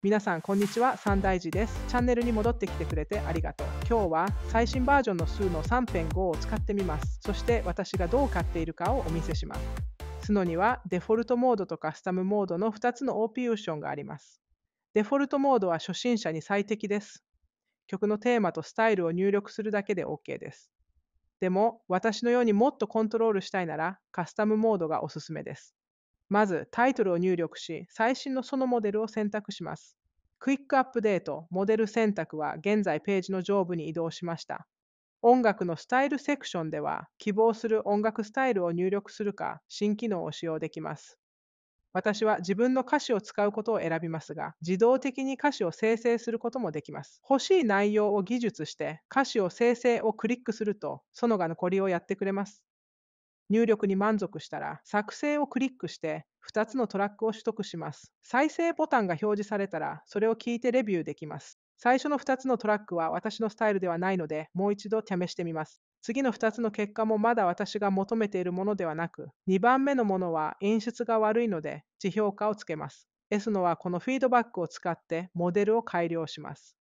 皆さんこんにちは三大寺ですチャンネルに戻ってきてくれてありがとう今日は最新バージョンの数の3.5を使ってみますそして私がどう買っているかをお見せしますスノにはデフォルトモードとカスタムモードの2つの OP オーションがありますデフォルトモードは初心者に最適です曲のテーマとスタイルを入力するだけで OK ですでも私のようにもっとコントロールしたいならカスタムモードがおすすめですまずタイトルを入力し、最新のそのモデルを選択します。クイックアップデート、モデル選択は現在ページの上部に移動しました。音楽のスタイルセクションでは、希望する音楽スタイルを入力するか、新機能を使用できます。私は自分の歌詞を使うことを選びますが、自動的に歌詞を生成することもできます。欲しい内容を技術して、歌詞を生成をクリックすると、そのが残りをやってくれます。入力に満足したら、作成をクリックして、2つのトラックを取得します。再生ボタンが表示されたら、それを聞いてレビューできます。最初の2つのトラックは私のスタイルではないので、もう一度試してみます。次の2つの結果もまだ私が求めているものではなく、2番目のものは演出が悪いので、地評価をつけます。エスノはこのフィードバックを使ってモデルを改良します。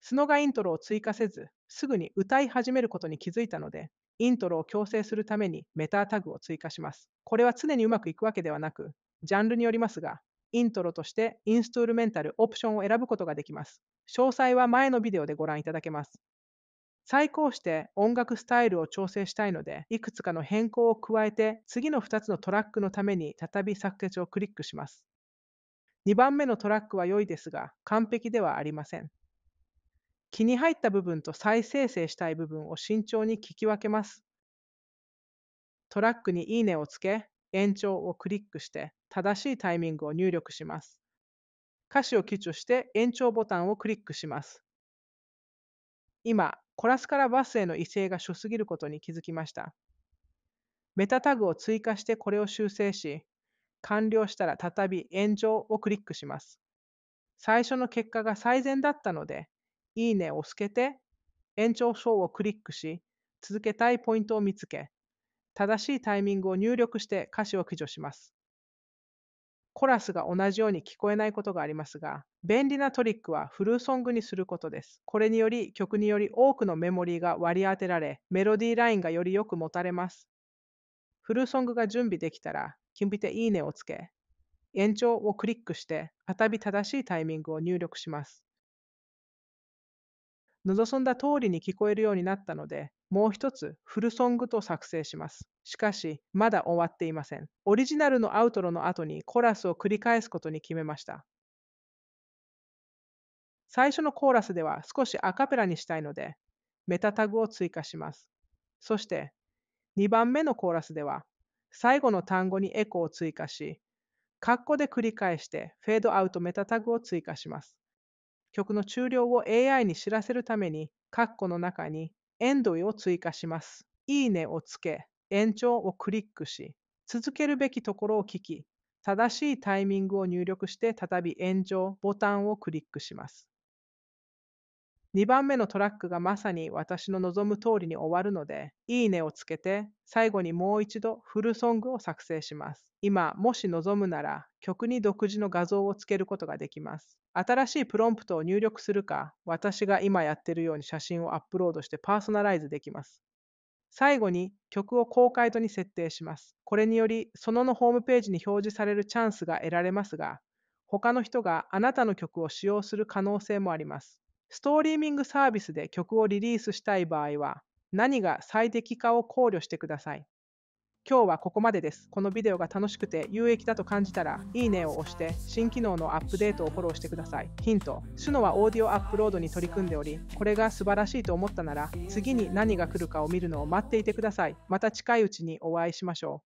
スノがイントロを追加せず、すぐに歌い始めることに気づいたので、イントロを強制するためにメタタグを追加します。これは常にうまくいくわけではなく、ジャンルによりますが、イントロとしてインストールメンタルオプションを選ぶことができます。詳細は前のビデオでご覧いただけます。再考して音楽スタイルを調整したいので、いくつかの変更を加えて、次の2つのトラックのために再び作決をクリックします。2番目のトラックは良いですが、完璧ではありません。気に入った部分と再生成したい部分を慎重に聞き分けます。トラックにいいねをつけ、延長をクリックして正しいタイミングを入力します。歌詞を記述して延長ボタンをクリックします。今、コラスからバスへの異性が諸すぎることに気づきました。メタタグを追加してこれを修正し、完了したら再び炎上をクリックします。最初の結果が最善だったので、いいねをつけて、延長章をクリックし、続けたいポイントを見つけ、正しいタイミングを入力して歌詞を駆除します。コラスが同じように聞こえないことがありますが、便利なトリックはフルーソングにすることです。これにより曲により多くのメモリーが割り当てられ、メロディーラインがよりよく持たれます。フルーソングが準備できたら、キュンピテいいねをつけ、延長をクリックして、再び正しいタイミングを入力します。望んだ通りに聞こえるようになったので、もう一つフルソングと作成します。しかし、まだ終わっていません。オリジナルのアウトロの後にコラスを繰り返すことに決めました。最初のコーラスでは少しアカペラにしたいので、メタタグを追加します。そして、2番目のコーラスでは、最後の単語にエコを追加し、括弧で繰り返してフェードアウトメタタグを追加します。曲の終了を AI に知らせるために、括弧の中にエンドイを追加します。いいねをつけ、延長をクリックし、続けるべきところを聞き、正しいタイミングを入力して再び延長ボタンをクリックします。2番目のトラックがまさに私の望む通りに終わるので、いいねをつけて、最後にもう一度フルソングを作成します。今、もし望むなら、曲に独自の画像をつけることができます。新しいプロンプトを入力するか、私が今やってるように写真をアップロードしてパーソナライズできます。最後に曲を公開度に設定します。これにより、そののホームページに表示されるチャンスが得られますが、他の人があなたの曲を使用する可能性もあります。ストリーミングサービスで曲をリリースしたい場合は、何が最適かを考慮してください。今日はここまでです。このビデオが楽しくて有益だと感じたら、いいねを押して、新機能のアップデートをフォローしてください。ヒント。シュノはオーディオアップロードに取り組んでおり、これが素晴らしいと思ったなら、次に何が来るかを見るのを待っていてください。また近いうちにお会いしましょう。